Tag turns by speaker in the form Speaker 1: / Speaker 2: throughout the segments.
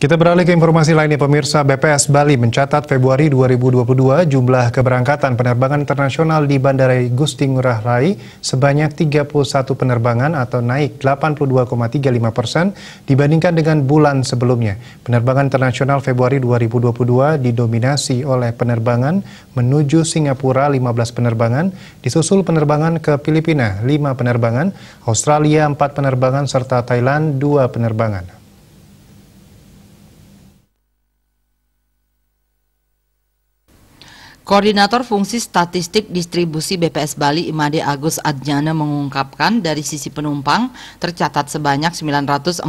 Speaker 1: Kita beralih ke informasi lainnya pemirsa BPS Bali mencatat Februari 2022 jumlah keberangkatan penerbangan internasional di Bandara Gusti Ngurah Rai sebanyak 31 penerbangan atau naik 82,35 persen dibandingkan dengan bulan sebelumnya. Penerbangan internasional Februari 2022 didominasi oleh penerbangan menuju Singapura 15 penerbangan, disusul penerbangan ke Filipina 5 penerbangan, Australia 4 penerbangan serta Thailand 2 penerbangan.
Speaker 2: Koordinator Fungsi Statistik Distribusi BPS Bali Imade Agus Adjana mengungkapkan dari sisi penumpang tercatat sebanyak 948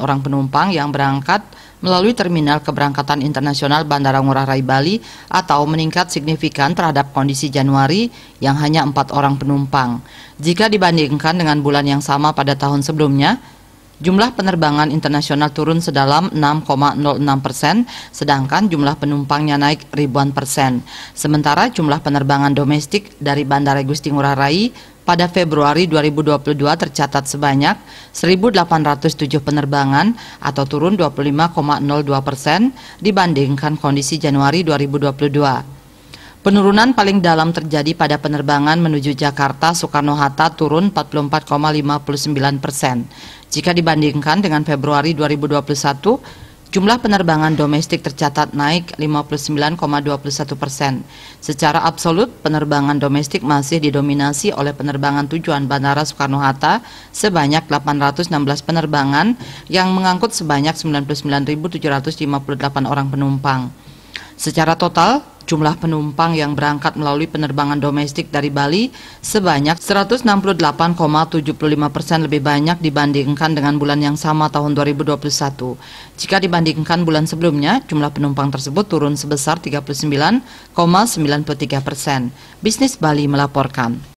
Speaker 2: orang penumpang yang berangkat melalui Terminal Keberangkatan Internasional Bandara Ngurah Rai Bali atau meningkat signifikan terhadap kondisi Januari yang hanya empat orang penumpang. Jika dibandingkan dengan bulan yang sama pada tahun sebelumnya, Jumlah penerbangan internasional turun sedalam 6,06 persen, sedangkan jumlah penumpangnya naik ribuan persen. Sementara jumlah penerbangan domestik dari Bandara Gusti Ngurah Rai pada Februari 2022 tercatat sebanyak 1.807 penerbangan atau turun 25,02 persen dibandingkan kondisi Januari 2022. Penurunan paling dalam terjadi pada penerbangan menuju Jakarta Soekarno-Hatta turun 44,59 persen. Jika dibandingkan dengan Februari 2021, jumlah penerbangan domestik tercatat naik 59,21 persen. Secara absolut, penerbangan domestik masih didominasi oleh penerbangan tujuan Bandara Soekarno-Hatta sebanyak 816 penerbangan yang mengangkut sebanyak 99.758 orang penumpang. Secara total, Jumlah penumpang yang berangkat melalui penerbangan domestik dari Bali sebanyak 168,75 persen lebih banyak dibandingkan dengan bulan yang sama tahun 2021. Jika dibandingkan bulan sebelumnya, jumlah penumpang tersebut turun sebesar 39,93 persen. Bisnis Bali melaporkan.